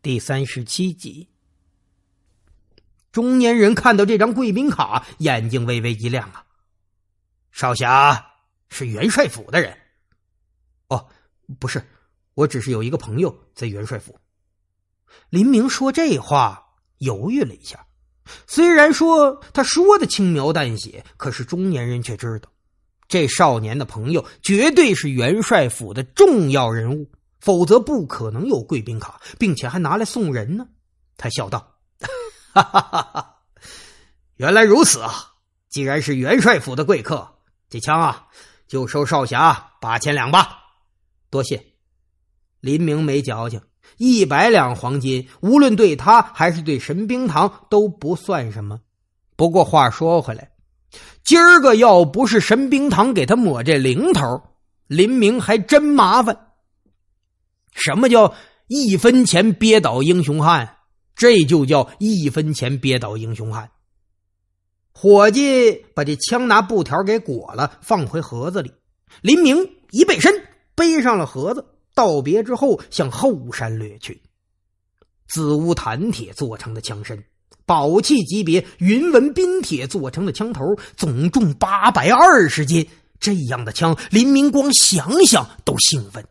第三十七集，中年人看到这张贵宾卡，眼睛微微一亮啊！少侠是元帅府的人？哦，不是，我只是有一个朋友在元帅府。林明说这话犹豫了一下，虽然说他说的轻描淡写，可是中年人却知道，这少年的朋友绝对是元帅府的重要人物。否则不可能有贵宾卡，并且还拿来送人呢。他笑道：“哈哈哈哈，原来如此啊！既然是元帅府的贵客，这枪啊，就收少侠八千两吧。多谢。”林明没矫情，一百两黄金，无论对他还是对神兵堂都不算什么。不过话说回来，今儿个要不是神兵堂给他抹这零头，林明还真麻烦。什么叫一分钱憋倒英雄汉？这就叫一分钱憋倒英雄汉。伙计把这枪拿布条给裹了，放回盒子里。林明一背身背上了盒子，道别之后向后山掠去。紫乌檀铁做成的枪身，宝器级别云纹冰铁做成的枪头，总重八百二十斤。这样的枪，林明光想想都兴奋。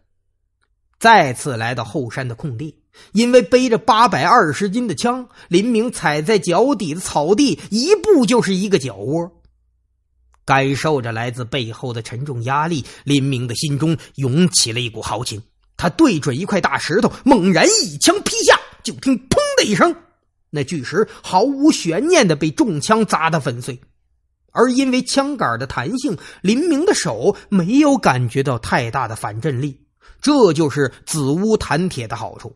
再次来到后山的空地，因为背着八百二十斤的枪，林明踩在脚底的草地，一步就是一个脚窝。感受着来自背后的沉重压力，林明的心中涌起了一股豪情。他对准一块大石头，猛然一枪劈下，就听“砰”的一声，那巨石毫无悬念的被中枪砸得粉碎。而因为枪杆的弹性，林明的手没有感觉到太大的反震力。这就是紫乌弹铁的好处。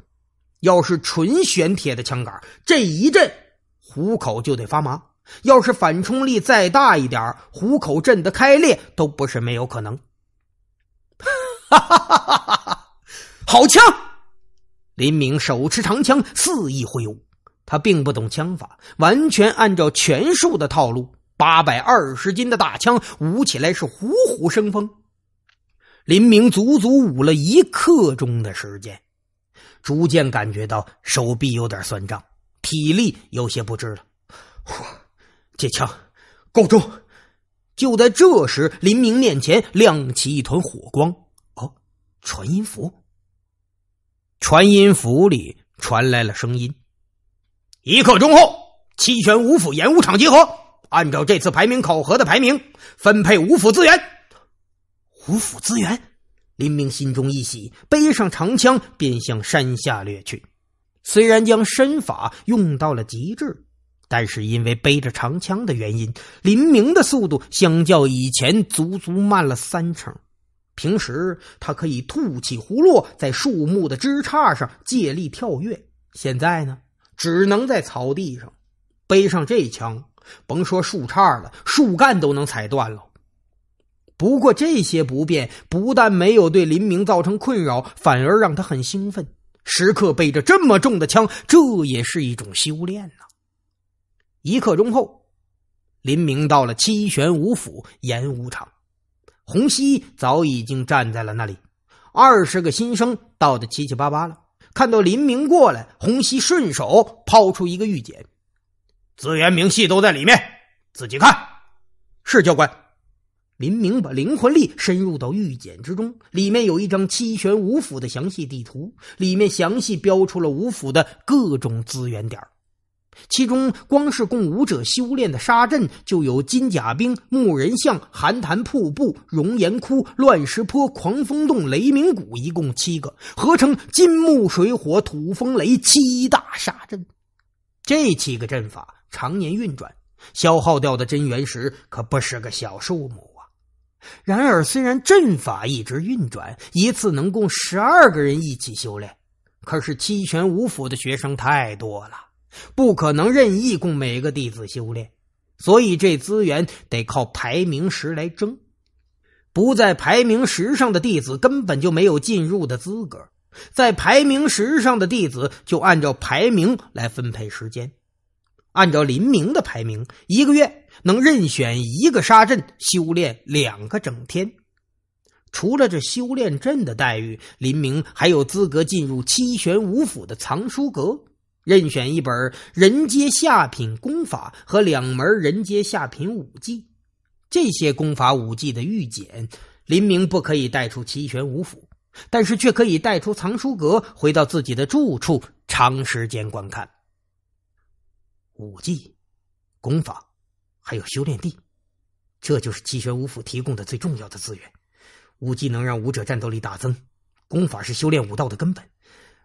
要是纯玄铁的枪杆，这一震虎口就得发麻；要是反冲力再大一点，虎口震得开裂都不是没有可能。哈哈哈哈哈！好枪！林明手持长枪肆意挥舞，他并不懂枪法，完全按照拳术的套路，八百二十斤的大枪舞起来是虎虎生风。林明足足捂了一刻钟的时间，逐渐感觉到手臂有点酸胀，体力有些不支了。哇！这枪够重！就在这时，林明面前亮起一团火光。哦，传音符。传音符里传来了声音：一刻钟后，七泉五府演武场集合，按照这次排名考核的排名，分配五府资源。胡府资源，林明心中一喜，背上长枪便向山下掠去。虽然将身法用到了极致，但是因为背着长枪的原因，林明的速度相较以前足足慢了三成。平时他可以吐起胡落，在树木的枝杈上借力跳跃，现在呢，只能在草地上。背上这枪，甭说树杈了，树干都能踩断了。不过这些不便不但没有对林明造成困扰，反而让他很兴奋。时刻背着这么重的枪，这也是一种修炼呢。一刻钟后，林明到了七玄武府演武场，洪熙早已经站在了那里。二十个新生到的七七八八了，看到林明过来，洪熙顺手抛出一个玉简，资源明细都在里面，自己看。是教官。林明把灵魂力深入到玉简之中，里面有一张七玄五府的详细地图，里面详细标出了五府的各种资源点。其中，光是供武者修炼的沙阵就有金甲兵、木人像、寒潭瀑布、熔岩窟、乱石坡、狂风洞、雷鸣谷，一共七个，合称金木水火土风雷七大沙阵。这七个阵法常年运转，消耗掉的真元石可不是个小数目。然而，虽然阵法一直运转，一次能供十二个人一起修炼，可是七拳五斧的学生太多了，不可能任意供每个弟子修炼，所以这资源得靠排名时来争。不在排名时上的弟子根本就没有进入的资格，在排名时上的弟子就按照排名来分配时间。按照林明的排名，一个月。能任选一个杀阵修炼两个整天，除了这修炼阵的待遇，林明还有资格进入七玄五府的藏书阁，任选一本人阶下品功法和两门人阶下品武技。这些功法武技的预简，林明不可以带出七玄五府，但是却可以带出藏书阁，回到自己的住处长时间观看。武技，功法。还有修炼地，这就是七玄武府提供的最重要的资源。武技能让武者战斗力大增，功法是修炼武道的根本，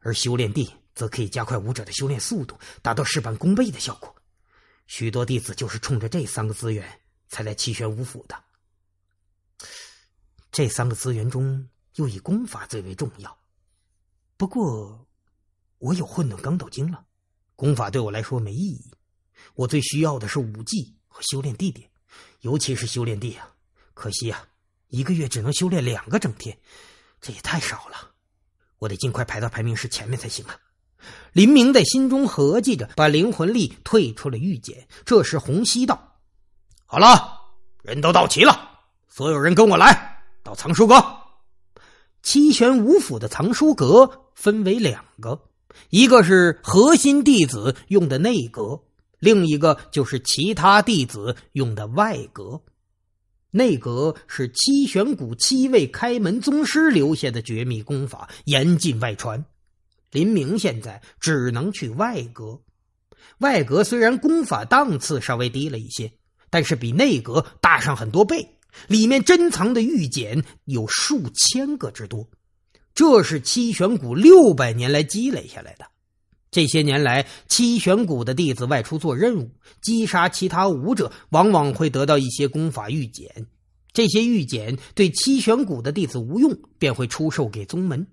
而修炼地则可以加快武者的修炼速度，达到事半功倍的效果。许多弟子就是冲着这三个资源才来七玄武府的。这三个资源中，又以功法最为重要。不过，我有混沌钢斗经了，功法对我来说没意义。我最需要的是武技。和修炼地点，尤其是修炼地呀，可惜呀，一个月只能修炼两个整天，这也太少了。我得尽快排到排名师前面才行啊！林明在心中合计着，把灵魂力退出了御简。这时，洪熙道：“好了，人都到齐了，所有人跟我来到藏书阁。七玄五府的藏书阁分为两个，一个是核心弟子用的内阁。”另一个就是其他弟子用的外阁，内阁是七玄谷七位开门宗师留下的绝密功法，严禁外传。林明现在只能去外阁。外阁虽然功法档次稍微低了一些，但是比内阁大上很多倍，里面珍藏的玉简有数千个之多，这是七玄谷六百年来积累下来的。这些年来，七玄谷的弟子外出做任务，击杀其他武者，往往会得到一些功法玉简。这些玉简对七玄谷的弟子无用，便会出售给宗门。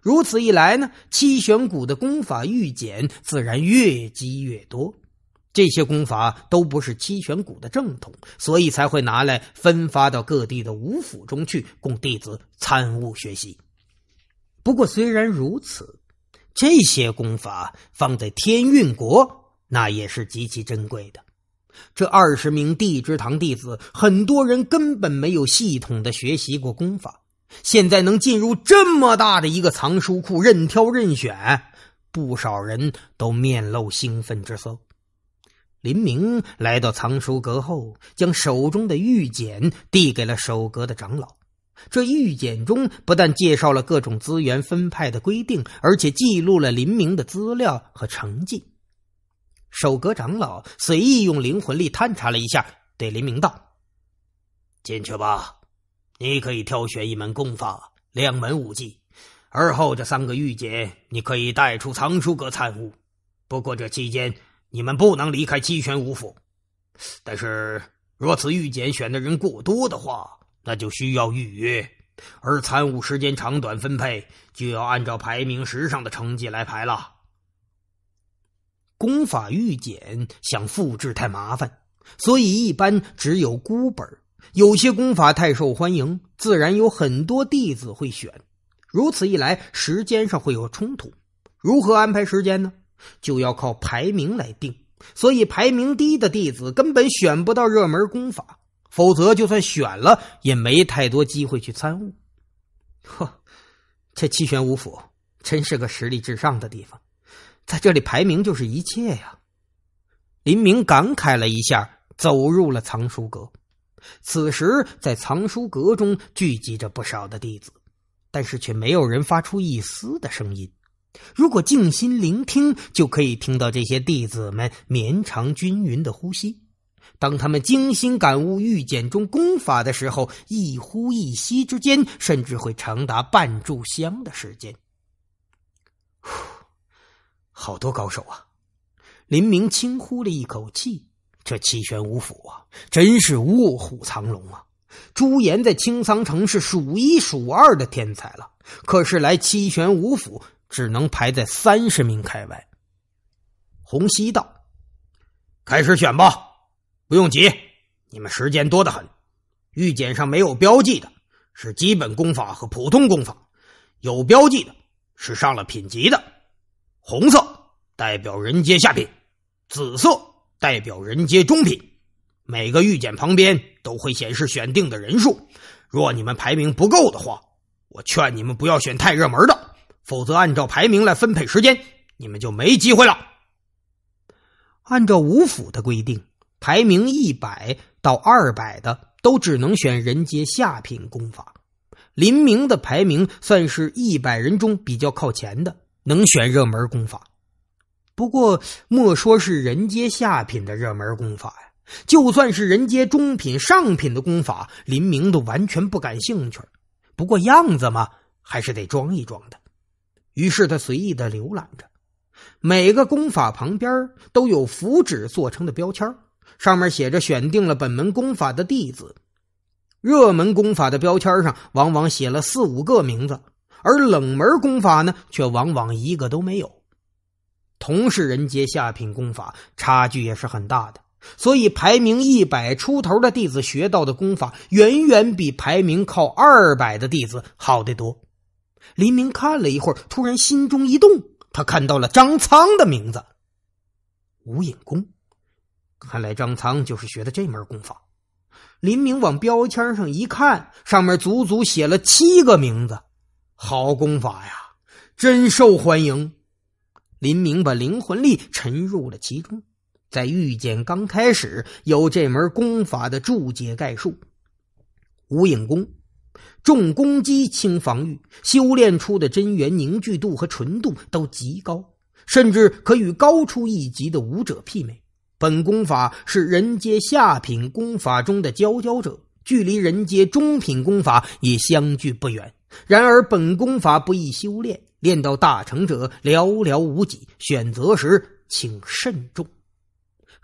如此一来呢，七玄谷的功法玉简自然越积越多。这些功法都不是七玄谷的正统，所以才会拿来分发到各地的武府中去，供弟子参悟学习。不过，虽然如此。这些功法放在天运国，那也是极其珍贵的。这二十名地之堂弟子，很多人根本没有系统的学习过功法，现在能进入这么大的一个藏书库任挑任选，不少人都面露兴奋之色。林明来到藏书阁后，将手中的玉简递给了守阁的长老。这玉简中不但介绍了各种资源分派的规定，而且记录了林明的资料和成绩。守阁长老随意用灵魂力探查了一下，对林明道：“进去吧，你可以挑选一门功法、两门武技，而后这三个玉简你可以带出藏书阁参悟。不过这期间你们不能离开七玄武府。但是若此玉简选的人过多的话。”那就需要预约，而参悟时间长短分配就要按照排名时上的成绩来排了。功法预检想复制太麻烦，所以一般只有孤本。有些功法太受欢迎，自然有很多弟子会选。如此一来，时间上会有冲突。如何安排时间呢？就要靠排名来定。所以排名低的弟子根本选不到热门功法。否则，就算选了，也没太多机会去参悟。呵，这七玄五府真是个实力至上的地方，在这里排名就是一切呀。林明感慨了一下，走入了藏书阁。此时，在藏书阁中聚集着不少的弟子，但是却没有人发出一丝的声音。如果静心聆听，就可以听到这些弟子们绵长均匀的呼吸。当他们精心感悟玉简中功法的时候，一呼一吸之间，甚至会长达半炷香的时间。好多高手啊！林明轻呼了一口气，这七玄五府啊，真是卧虎藏龙啊！朱颜在青仓城是数一数二的天才了，可是来七玄五府，只能排在三十名开外。洪熙道：“开始选吧。”不用急，你们时间多得很。玉简上没有标记的是基本功法和普通功法，有标记的是上了品级的。红色代表人阶下品，紫色代表人阶中品。每个玉简旁边都会显示选定的人数。若你们排名不够的话，我劝你们不要选太热门的，否则按照排名来分配时间，你们就没机会了。按照五府的规定。排名一百到二百的都只能选人阶下品功法，林明的排名算是一百人中比较靠前的，能选热门功法。不过莫说是人阶下品的热门功法呀，就算是人阶中品、上品的功法，林明都完全不感兴趣。不过样子嘛，还是得装一装的。于是他随意的浏览着，每个功法旁边都有符纸做成的标签。上面写着选定了本门功法的弟子，热门功法的标签上往往写了四五个名字，而冷门功法呢，却往往一个都没有。同是人阶下品功法，差距也是很大的。所以排名一百出头的弟子学到的功法，远远比排名靠二百的弟子好得多。林明看了一会儿，突然心中一动，他看到了张苍的名字，无影功。看来张苍就是学的这门功法。林明往标签上一看，上面足足写了七个名字。好功法呀，真受欢迎。林明把灵魂力沉入了其中，在遇见刚开始有这门功法的注解概述：无影功，重攻击、轻防御，修炼出的真元凝聚度和纯度都极高，甚至可与高出一级的武者媲美。本功法是人阶下品功法中的佼佼者，距离人阶中品功法也相距不远。然而，本功法不易修炼，练到大成者寥寥无几。选择时请慎重。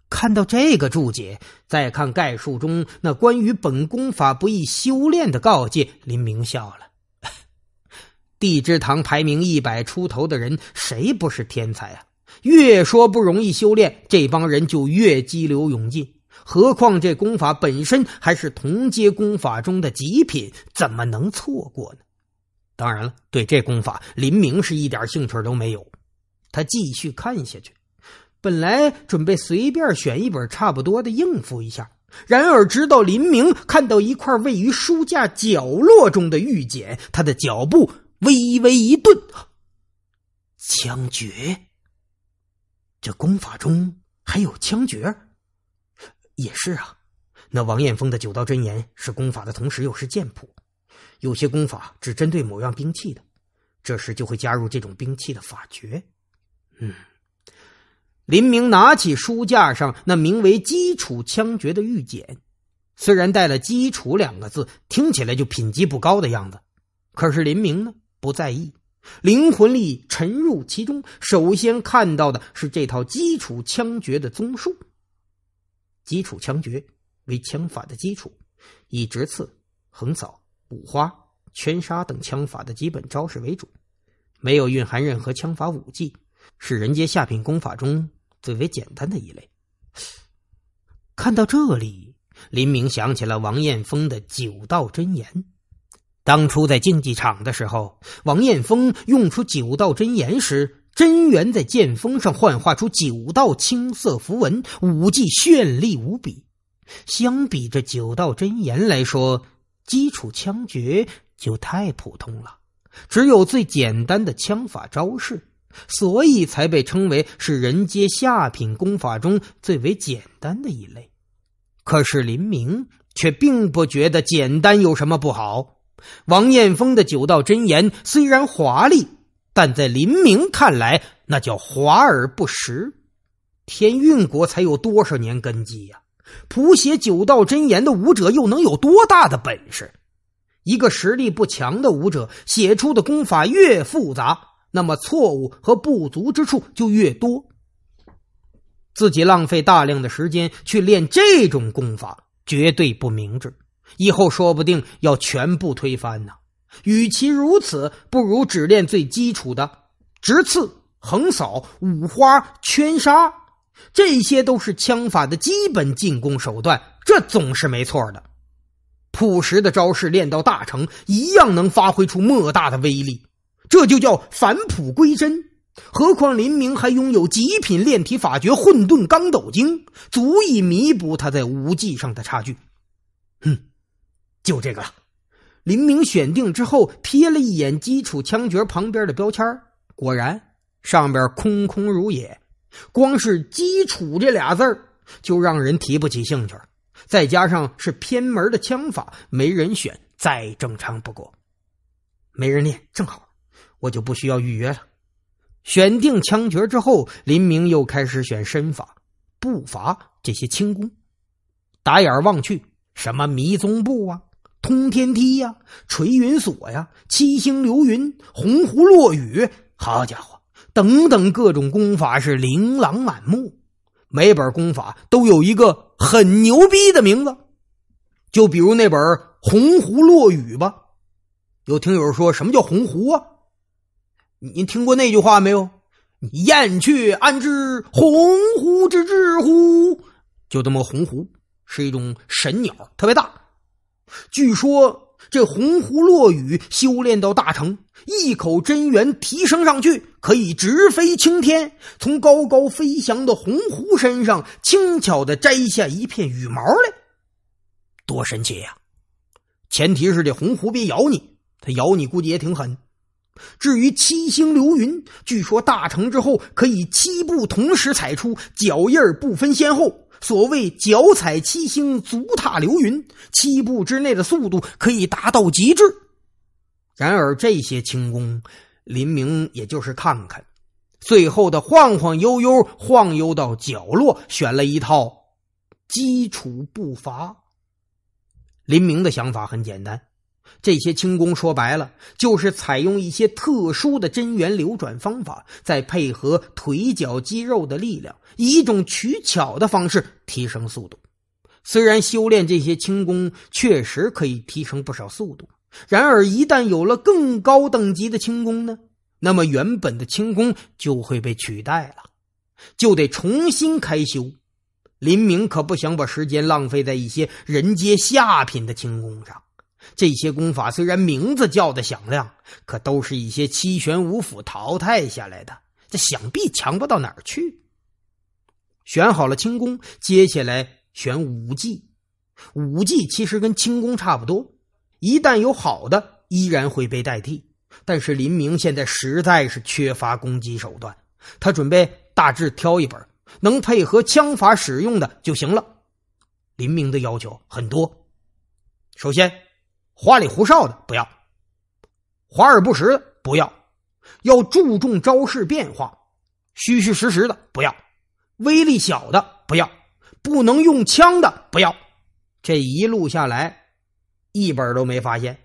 看到这个注解，再看概述中那关于本功法不易修炼的告诫，林明笑了。地之堂排名一百出头的人，谁不是天才啊？越说不容易修炼，这帮人就越激流勇进。何况这功法本身还是同阶功法中的极品，怎么能错过呢？当然了，对这功法，林明是一点兴趣都没有。他继续看下去，本来准备随便选一本差不多的应付一下。然而，直到林明看到一块位于书架角落中的玉简，他的脚步微微一顿。枪决。这功法中还有枪诀，也是啊。那王彦峰的九道真言是功法的同时，又是剑谱。有些功法只针对某样兵器的，这时就会加入这种兵器的法诀。嗯，林明拿起书架上那名为“基础枪诀”的玉简，虽然带了“基础”两个字，听起来就品级不高的样子，可是林明呢，不在意。灵魂力沉入其中，首先看到的是这套基础枪诀的综述。基础枪诀为枪法的基础，以直刺、横扫、五花、圈杀等枪法的基本招式为主，没有蕴含任何枪法武技，是人阶下品功法中最为简单的一类。看到这里，林明想起了王彦峰的九道真言。当初在竞技场的时候，王彦峰用出九道真言时，真元在剑锋上幻化出九道青色符文，武技绚丽无比。相比这九道真言来说，基础枪决就太普通了，只有最简单的枪法招式，所以才被称为是人阶下品功法中最为简单的一类。可是林明却并不觉得简单有什么不好。王艳峰的九道真言虽然华丽，但在林明看来，那叫华而不实。天运国才有多少年根基呀？谱写九道真言的武者又能有多大的本事？一个实力不强的武者写出的功法越复杂，那么错误和不足之处就越多。自己浪费大量的时间去练这种功法，绝对不明智。以后说不定要全部推翻呢。与其如此，不如只练最基础的直刺、横扫、五花圈杀，这些都是枪法的基本进攻手段，这总是没错的。朴实的招式练到大成，一样能发挥出莫大的威力。这就叫返璞归真。何况林明还拥有极品炼体法诀《混沌钢斗经》，足以弥补他在武技上的差距。哼。就这个了，林明选定之后，瞥了一眼基础枪诀旁边的标签，果然上边空空如也，光是“基础”这俩字儿就让人提不起兴趣，再加上是偏门的枪法，没人选，再正常不过，没人练，正好，我就不需要预约了。选定枪诀之后，林明又开始选身法、步伐这些轻功，打眼望去，什么迷踪步啊。通天梯呀，垂云锁呀，七星流云，鸿鹄落雨，好家伙，等等各种功法是琳琅满目，每本功法都有一个很牛逼的名字，就比如那本鸿鹄落雨吧。有听友说什么叫鸿鹄啊？你听过那句话没有？“燕雀安知鸿鹄之志乎？”就这么，鸿鹄是一种神鸟，特别大。据说这鸿鹄落羽修炼到大成，一口真元提升上去，可以直飞青天，从高高飞翔的鸿鹄身上轻巧的摘下一片羽毛来，多神奇呀！前提是这鸿鹄别咬你，它咬你估计也挺狠。至于七星流云，据说大成之后可以七步同时踩出，脚印不分先后。所谓脚踩七星，足踏流云，七步之内的速度可以达到极致。然而这些轻功，林明也就是看看，最后的晃晃悠悠晃悠到角落，选了一套基础步伐。林明的想法很简单。这些轻功说白了，就是采用一些特殊的真元流转方法，再配合腿脚肌肉的力量，以一种取巧的方式提升速度。虽然修炼这些轻功确实可以提升不少速度，然而一旦有了更高等级的轻功呢，那么原本的轻功就会被取代了，就得重新开修。林明可不想把时间浪费在一些人阶下品的轻功上。这些功法虽然名字叫的响亮，可都是一些七玄五府淘汰下来的，这想必强不到哪儿去。选好了轻功，接下来选武技。武技其实跟轻功差不多，一旦有好的，依然会被代替。但是林明现在实在是缺乏攻击手段，他准备大致挑一本能配合枪法使用的就行了。林明的要求很多，首先。花里胡哨的不要，华而不实的不要，要注重招式变化，虚虚实实的不要，威力小的不要，不能用枪的不要。这一路下来，一本都没发现。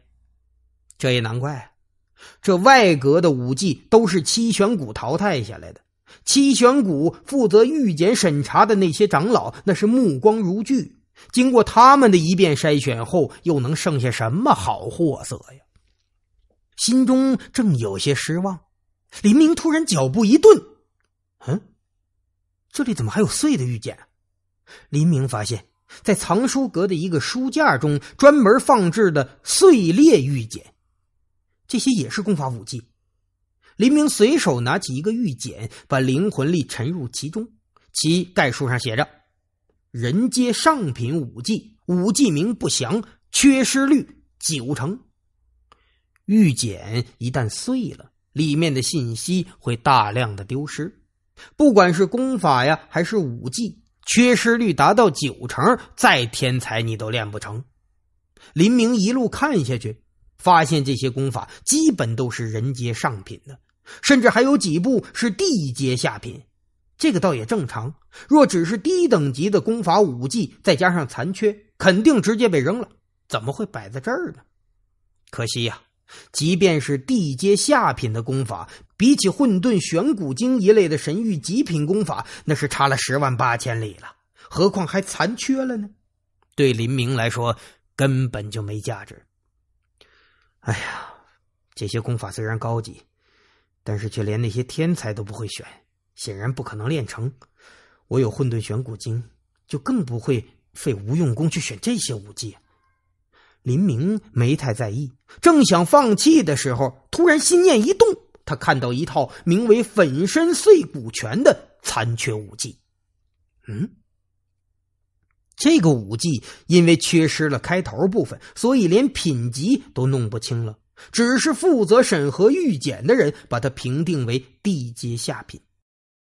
这也难怪，这外阁的武技都是七玄谷淘汰下来的。七玄谷负责御检审查的那些长老，那是目光如炬。经过他们的一遍筛选后，又能剩下什么好货色呀？心中正有些失望，林明突然脚步一顿：“嗯，这里怎么还有碎的玉简？”林明发现，在藏书阁的一个书架中，专门放置的碎裂玉简，这些也是功法武器。林明随手拿起一个玉简，把灵魂力沉入其中，其概述上写着。人阶上品武技，武技名不详，缺失率九成。玉简一旦碎了，里面的信息会大量的丢失。不管是功法呀，还是武技，缺失率达到九成，再天才你都练不成。林明一路看下去，发现这些功法基本都是人阶上品的，甚至还有几部是地阶下品。这个倒也正常。若只是低等级的功法武技，再加上残缺，肯定直接被扔了。怎么会摆在这儿呢？可惜呀，即便是地阶下品的功法，比起混沌玄古经一类的神域极品功法，那是差了十万八千里了。何况还残缺了呢？对林明来说，根本就没价值。哎呀，这些功法虽然高级，但是却连那些天才都不会选。显然不可能练成，我有混沌玄骨经，就更不会费无用功去选这些武技。林明没太在意，正想放弃的时候，突然心念一动，他看到一套名为“粉身碎骨拳”的残缺武技。嗯，这个武技因为缺失了开头部分，所以连品级都弄不清了，只是负责审核预检的人把它评定为地阶下品。